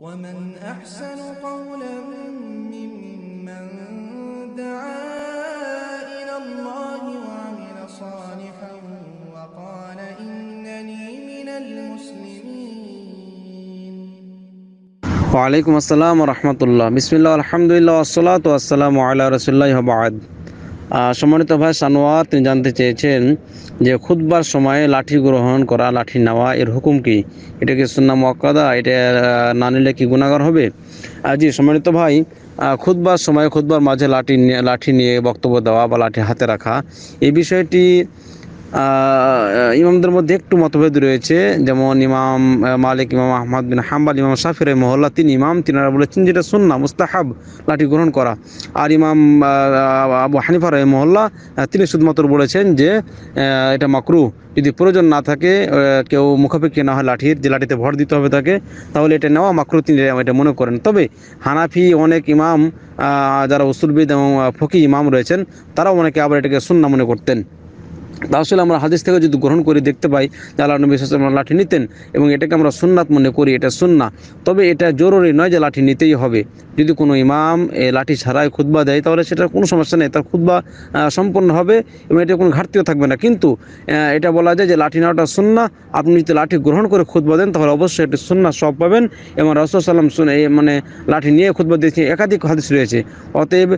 ومن أحسن قولا ممن دعا إلى الله وعمل صالحا وقال إنني من المسلمين وعليكم السلام ورحمة الله بسم الله والحمد لله والصلاة والسلام على رسول الله وبعد সম্মানিত ভাই সানোয়ার তিনি জানতে চেয়েছেন যে খুদবার সময়ে লাঠি গ্রহণ করা লাঠি নেওয়া এর হুকুম কি এটা কি সুন্না মকাদা এটা না নিলে কি গুণাগার হবে জি সম্মানিত ভাই খুদবার সময় খুদবার মাঝে লাঠি লাঠি নিয়ে বক্তব্য দেওয়া বা লাঠি হাতে রাখা এই বিষয়টি ইমামদের মধ্যে একটু মতভেদ রয়েছে যেমন ইমাম মালিক ইমাম আহমদ বিন হাম্বাল ইমাম সাফির মহল্লা তিন ইমাম তিনারা বলেছেন যেটা সুন্না মুস্তাহাব লাঠি গ্রহণ করা আর ইমাম আবু হানিফার মহল্লা তিনি শুধুমাত্র বলেছেন যে এটা মাকরু যদি প্রয়োজন না থাকে কেউ মুখাপেক্ষী না হয় লাঠির যে লাঠিতে ভর দিতে হবে তাকে তাহলে এটা নেওয়া মাকরু তিনি এটা মনে করেন তবে হানাফি অনেক ইমাম যারা উসুলবিদ এবং ফকি ইমাম রয়েছেন তারাও অনেকে আবার এটাকে সুন্না মনে করতেন তাহলে আমরা হাদিস থেকে যদি গ্রহণ করি দেখতে পাই যে আল্লাহ নবী সাল্লাম লাঠি নিতেন এবং এটাকে আমরা সুন্নাত মনে করি এটা সুন্না তবে এটা জরুরি নয় যে লাঠি নিতেই হবে যদি কোনো ইমাম লাঠি ছাড়াই খুদ্া দেয় তাহলে সেটা কোনো সমস্যা নেই তার খুদ্া সম্পন্ন হবে এবং এটা কোনো ঘাটতিও থাকবে না কিন্তু এটা বলা যায় যে লাঠি নেওয়াটা সুন্না আপনি যদি লাঠি গ্রহণ করে খুদ্া দেন তাহলে অবশ্যই এটা সুন্না সব পাবেন এবং রসদ সাল্লাম শুনে মানে লাঠি নিয়ে খুদ্া দিয়েছে একাধিক হাদিস রয়েছে অতএব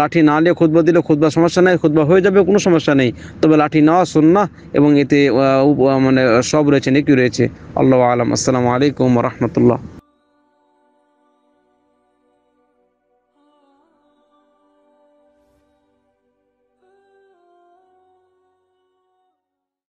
লাঠি না নিয়ে খুদ্া দিলে খুদ্া সমস্যা নেই খুদ্া হয়ে যাবে কোনো সমস্যা নেই তবে লাঠি না সুন্না এবং এতে মানে সব রয়েছে নেকি রয়েছে আল্লাহ আলম আসসালামু আলাইকুম রহমতুল্লাহ